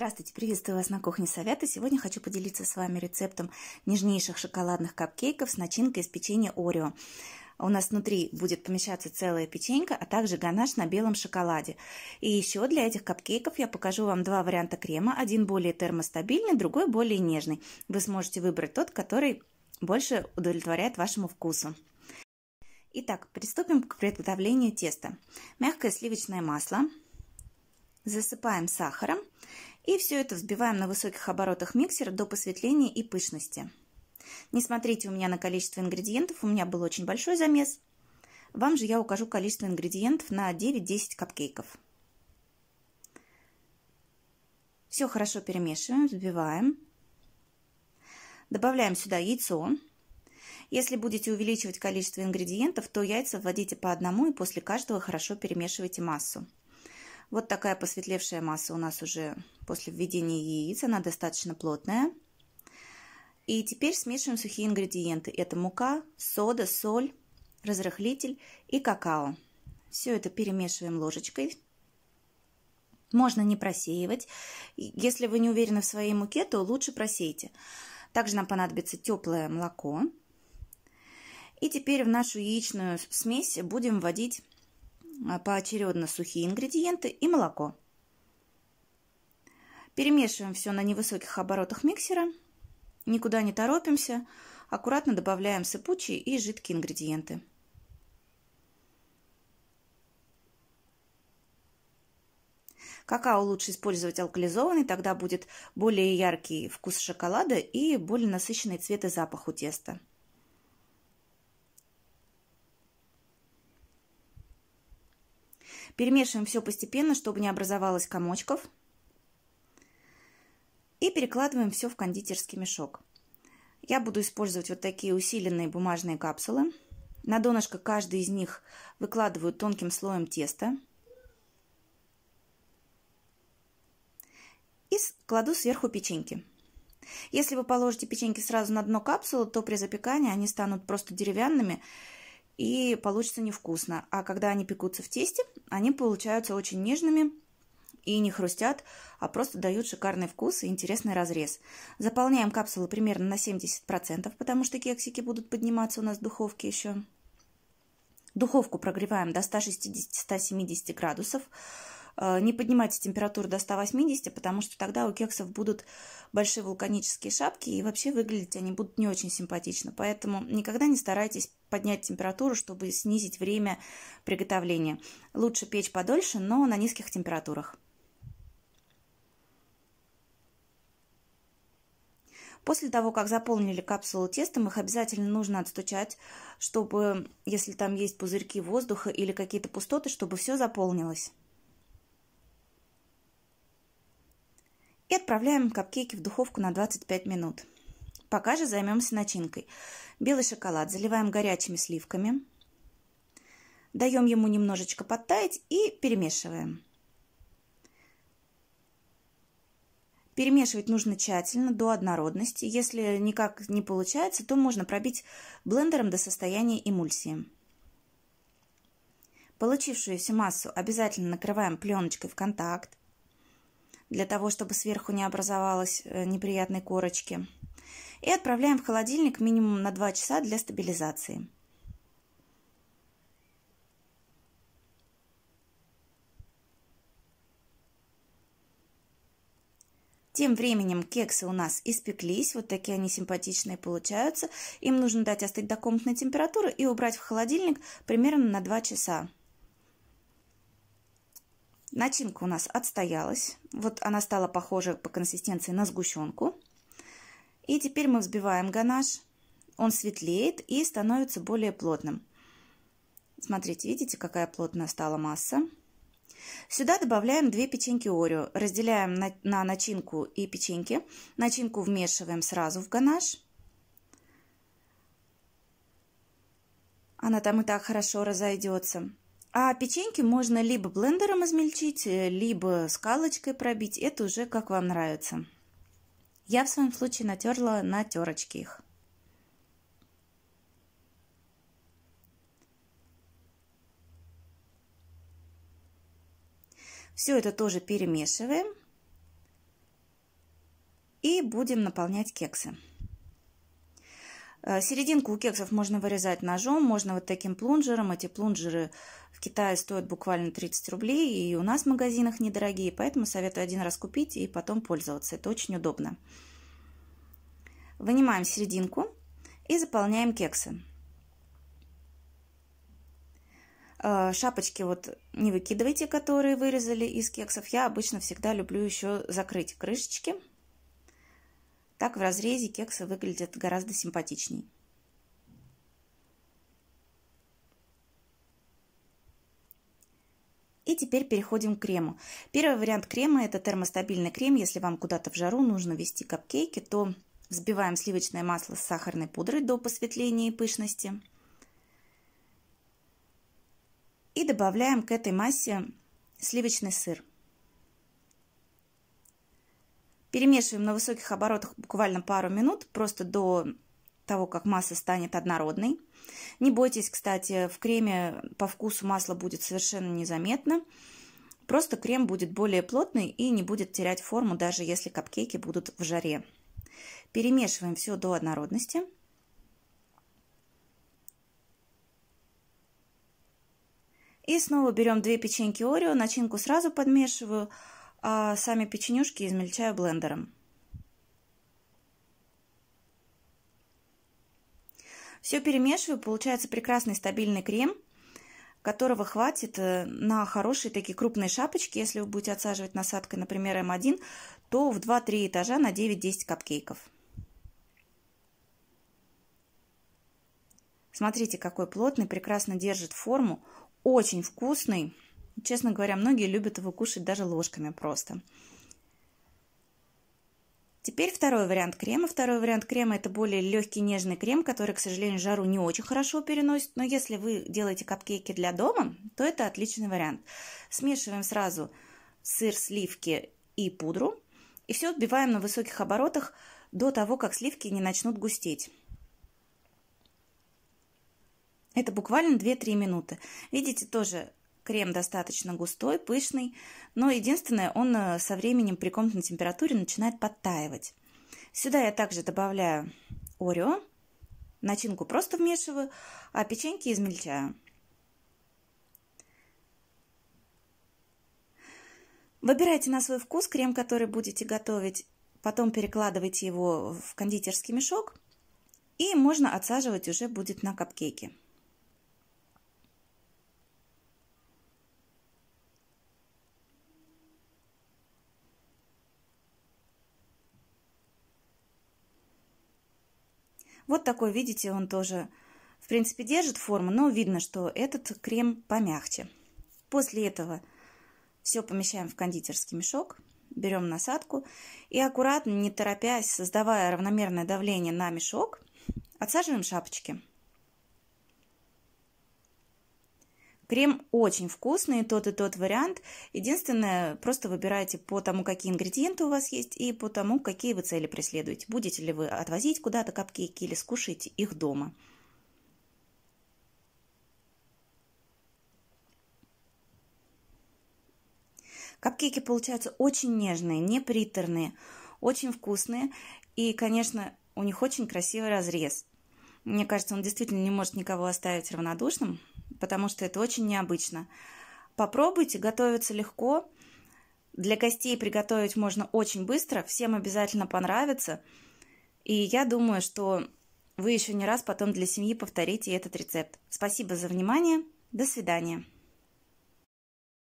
Здравствуйте, приветствую вас на кухне Совета. Сегодня хочу поделиться с вами рецептом нежнейших шоколадных капкейков с начинкой из печенья Орео. У нас внутри будет помещаться целая печенька, а также ганаш на белом шоколаде. И еще для этих капкейков я покажу вам два варианта крема. Один более термостабильный, другой более нежный. Вы сможете выбрать тот, который больше удовлетворяет вашему вкусу. Итак, приступим к приготовлению теста. Мягкое сливочное масло. Засыпаем сахаром и все это взбиваем на высоких оборотах миксера до посветления и пышности. Не смотрите у меня на количество ингредиентов, у меня был очень большой замес. Вам же я укажу количество ингредиентов на 9-10 капкейков. Все хорошо перемешиваем, взбиваем. Добавляем сюда яйцо. Если будете увеличивать количество ингредиентов, то яйца вводите по одному и после каждого хорошо перемешивайте массу. Вот такая посветлевшая масса у нас уже после введения яиц, она достаточно плотная. И теперь смешиваем сухие ингредиенты. Это мука, сода, соль, разрыхлитель и какао. Все это перемешиваем ложечкой. Можно не просеивать. Если вы не уверены в своей муке, то лучше просейте. Также нам понадобится теплое молоко. И теперь в нашу яичную смесь будем вводить а, поочередно сухие ингредиенты и молоко. Перемешиваем все на невысоких оборотах миксера, никуда не торопимся, аккуратно добавляем сыпучие и жидкие ингредиенты. Какао лучше использовать алкализованный, тогда будет более яркий вкус шоколада и более насыщенный цвет и запах у теста. Перемешиваем все постепенно, чтобы не образовалось комочков. И перекладываем все в кондитерский мешок. Я буду использовать вот такие усиленные бумажные капсулы. На донышко каждый из них выкладываю тонким слоем теста. И кладу сверху печеньки. Если вы положите печеньки сразу на дно капсулы, то при запекании они станут просто деревянными, и получится невкусно. А когда они пекутся в тесте, они получаются очень нежными и не хрустят, а просто дают шикарный вкус и интересный разрез. Заполняем капсулы примерно на 70%, потому что кексики будут подниматься у нас в духовке еще. Духовку прогреваем до 160-170 градусов. Э, не поднимайте температуру до 180, потому что тогда у кексов будут большие вулканические шапки, и вообще выглядеть они будут не очень симпатично. Поэтому никогда не старайтесь поднять температуру, чтобы снизить время приготовления. Лучше печь подольше, но на низких температурах. После того, как заполнили капсулу тестом, их обязательно нужно отстучать, чтобы, если там есть пузырьки воздуха или какие-то пустоты, чтобы все заполнилось. и отправляем капкейки в духовку на 25 минут. Пока же займемся начинкой. Белый шоколад заливаем горячими сливками, даем ему немножечко подтаять и перемешиваем. Перемешивать нужно тщательно, до однородности. Если никак не получается, то можно пробить блендером до состояния эмульсии. Получившуюся массу обязательно накрываем пленочкой в контакт для того, чтобы сверху не образовалась э, неприятной корочки. И отправляем в холодильник минимум на 2 часа для стабилизации. Тем временем кексы у нас испеклись, вот такие они симпатичные получаются. Им нужно дать остыть до комнатной температуры и убрать в холодильник примерно на 2 часа. Начинка у нас отстоялась. Вот она стала похожа по консистенции на сгущенку. И теперь мы взбиваем ганаш. Он светлеет и становится более плотным. Смотрите, видите, какая плотная стала масса. Сюда добавляем две печеньки Орео. Разделяем на, на начинку и печеньки. Начинку вмешиваем сразу в ганаш. Она там и так хорошо разойдется. А печеньки можно либо блендером измельчить, э, либо скалочкой пробить. Это уже как вам нравится. Я в своем случае натерла на терочке их. Все это тоже перемешиваем. И будем наполнять кексы. Э, серединку у кексов можно вырезать ножом, можно вот таким плунжером. Эти плунжеры в Китае стоят буквально 30 рублей, и у нас в магазинах недорогие, поэтому советую один раз купить и потом пользоваться. Это очень удобно. Вынимаем серединку и заполняем кексы. Э, шапочки вот не выкидывайте, которые вырезали из кексов. Я обычно всегда люблю еще закрыть крышечки. Так в разрезе кексы выглядят гораздо симпатичнее. И теперь переходим к крему. Первый вариант крема – это термостабильный крем. Если вам куда-то в жару нужно вести капкейки, то взбиваем сливочное масло с сахарной пудрой до посветления и пышности. И добавляем к этой массе сливочный сыр. Перемешиваем на высоких оборотах буквально пару минут, просто до того, как масса станет однородной. Не бойтесь, кстати, в креме по вкусу масло будет совершенно незаметно. Просто крем будет более плотный и не будет терять форму, даже если капкейки будут в жаре. Перемешиваем все до однородности. И снова берем две печеньки Орео, начинку сразу подмешиваю, а сами печенюшки измельчаю блендером. Все перемешиваю, получается прекрасный стабильный крем, которого хватит э, на хорошие такие крупные шапочки. Если вы будете отсаживать насадкой, например, М1, эм то в 2-3 этажа на 9-10 капкейков. Смотрите, какой плотный, прекрасно держит форму, очень вкусный. Честно говоря, многие любят его кушать даже ложками просто. Теперь второй вариант крема. Второй вариант крема – это более легкий нежный крем, который, к сожалению, жару не очень хорошо переносит. Но если вы делаете капкейки для дома, то это отличный вариант. Смешиваем сразу сыр, сливки и пудру. И все отбиваем на высоких оборотах до того, как сливки не начнут густеть. Это буквально 2-3 минуты. Видите, тоже Крем достаточно густой, пышный, но единственное, он э, со временем при комнатной температуре начинает подтаивать. Сюда я также добавляю орео, начинку просто вмешиваю, а печеньки измельчаю. Выбирайте на свой вкус крем, который будете готовить, потом перекладывайте его в кондитерский мешок, и можно отсаживать уже будет на капкейки. Вот такой, видите, он тоже, в принципе, держит форму, но видно, что этот крем помягче. После этого все помещаем в кондитерский мешок, берем насадку и аккуратно, не торопясь, создавая равномерное давление на мешок, отсаживаем шапочки. Крем очень вкусный, тот и тот вариант. Единственное, просто выбирайте по тому, какие ингредиенты у вас есть и по тому, какие вы цели преследуете. Будете ли вы отвозить куда-то капкейки или скушаете их дома. Капкейки получаются очень нежные, не приторные, очень вкусные. И, конечно, у них очень красивый разрез. Мне кажется, он действительно не может никого оставить равнодушным потому что это очень необычно. Попробуйте, готовится легко. Для гостей приготовить можно очень быстро, всем обязательно понравится. И я думаю, что вы еще не раз потом для семьи повторите этот рецепт. Спасибо за внимание. До свидания.